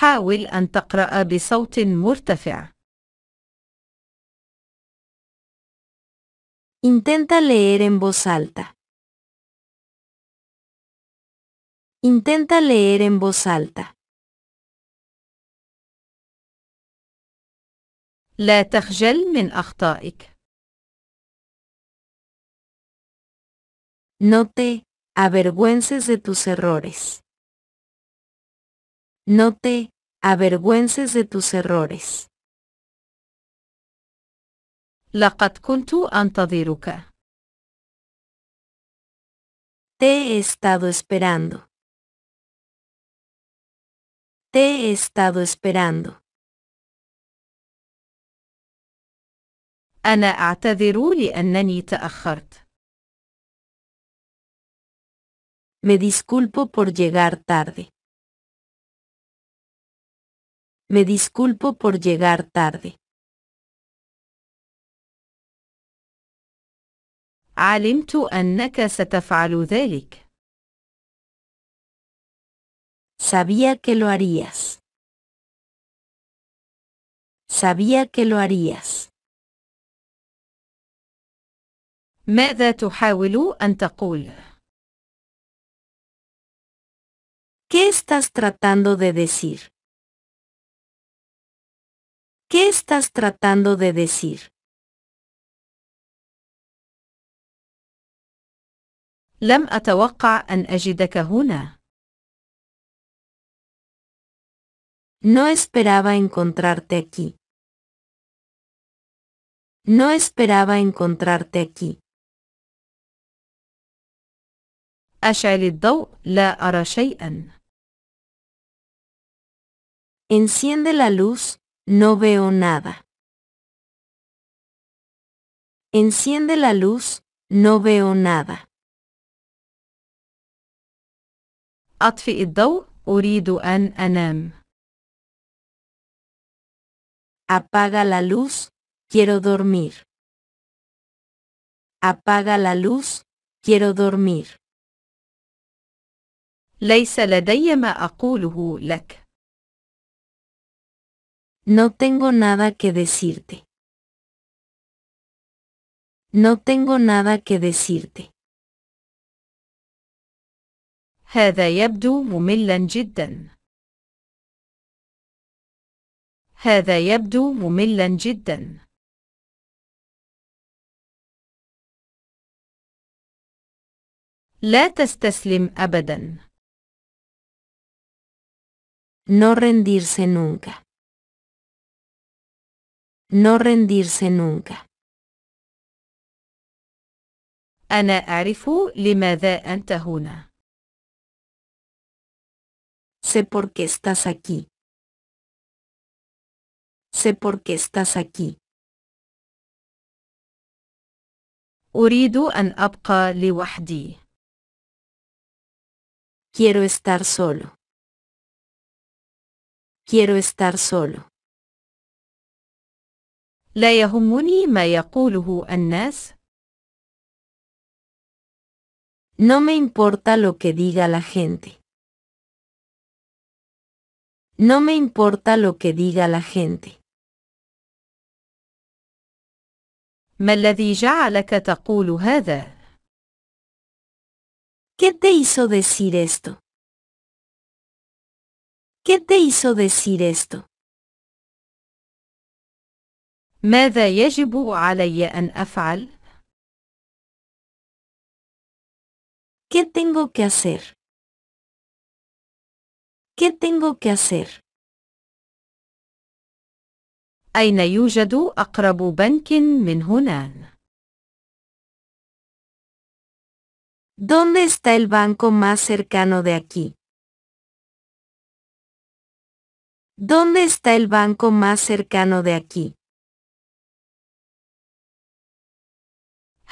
حاول أن تقرأ بصوت مرتفع. Intenta leer en voz alta. Intenta leer en voz alta. لا تخجل من أخطائك. No te avergüences de tus errores. No te avergüences de tus errores. لقد كنت antadiruka. Te he estado esperando. Te he estado esperando. أنا أعتذر لأنني تأخرت. Me disculpo por llegar tarde. Me disculpo por llegar tarde. علمت أنك ستفعل ذلك. Sabía que lo harías. Sabía que lo harías. ¿Qué estás tratando de decir? ¿Qué estás tratando de decir? No esperaba encontrarte aquí. No esperaba encontrarte aquí. Enciende la luz, no veo nada. Enciende la luz, no veo nada. Apaga la luz, quiero dormir. Apaga la luz, quiero dormir. ليس لدي ما أقوله لك. No tengo nada que decirte. No tengo nada que decirte. هذا يبدو مملا جدا. هذا يبدو مملا جدا. لا تستسلم أبدا. No rendirse nunca. No rendirse nunca. ¿Ana أعرف لماذا أنت هنا. Sé por qué estás aquí. Sé por qué estás aquí. an أن أبقى لوحدي. Quiero estar solo. Quiero estar solo. No me importa lo que diga la gente. No me importa lo que diga la gente. ما الذي a la هذا؟ ¿Qué te hizo decir esto? ¿Qué te hizo decir esto? ماذا يجب علي أن أفعل؟ ¿Qué tengo que hacer? ¿Qué tengo que hacer? أين يوجد أقرب بنك من هنا؟ ¿Dónde está el banco más cercano de aquí? ¿Dónde está el banco más cercano de aquí?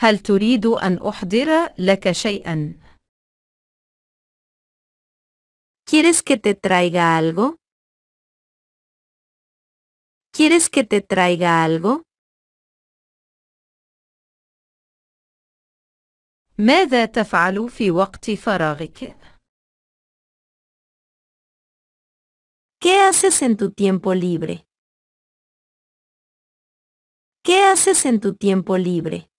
هل تريد أن أحضر لك شيئا؟ ¿Quieres que te traiga algo? ¿Quieres que te traiga algo? ماذا تفعل في وقت فراغك؟ ¿Qué haces en tu tiempo libre? ¿Qué haces en tu tiempo libre?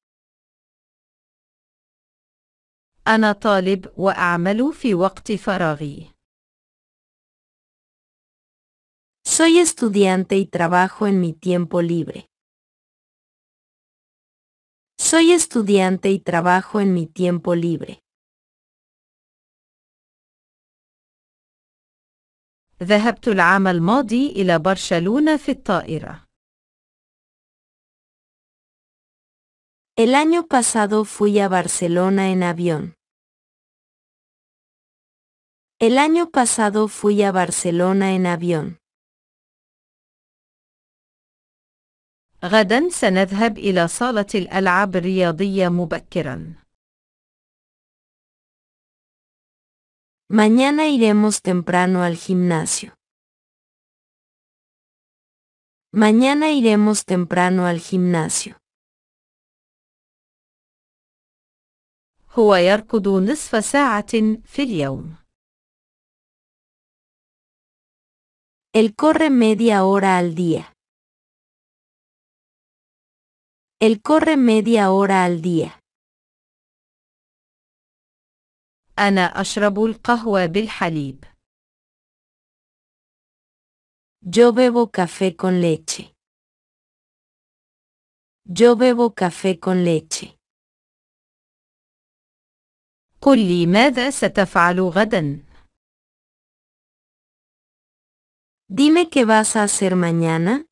أنا طالب وأعمل في وقت فراغي. Soy estudiante y trabajo en mi tiempo libre. Soy estudiante y trabajo en mi tiempo libre. ذهبت العام الماضي إلى برشلونة في الطائرة. El año pasado fui a Barcelona en avión. El año pasado fui a Barcelona en avión. غدا سنذهب إلى صالة الألعاب الرياضية مبكرا. Mañana iremos temprano al gimnasio. Mañana iremos temprano al gimnasio. هو يركض نصف ساعة في اليوم. El corre media hora al día. El corre media hora al día. Ana, أشرب القهوة بالحليب. Yo bebo café con leche. Yo bebo café con leche. Dime qué vas a hacer mañana.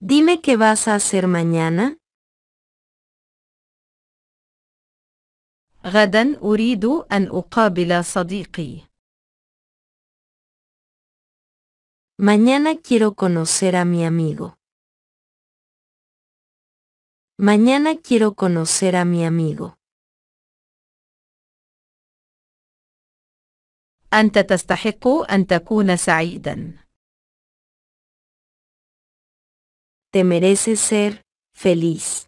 Dime qué vas a hacer mañana. غدا أريد أن أقابل صديقي. Mañana quiero conocer a mi amigo. Mañana quiero conocer a mi amigo. أنت تستحق Te mereces ser feliz.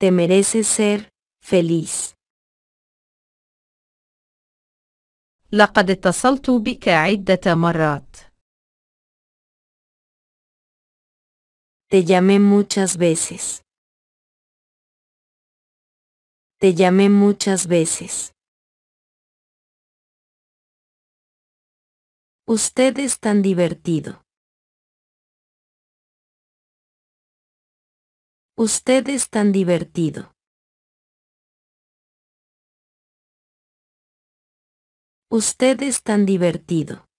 Te mereces ser feliz. لقد اتصلت بك de مرات. Te llamé muchas veces. Te llamé muchas veces. Usted es tan divertido. Usted es tan divertido. Usted es tan divertido.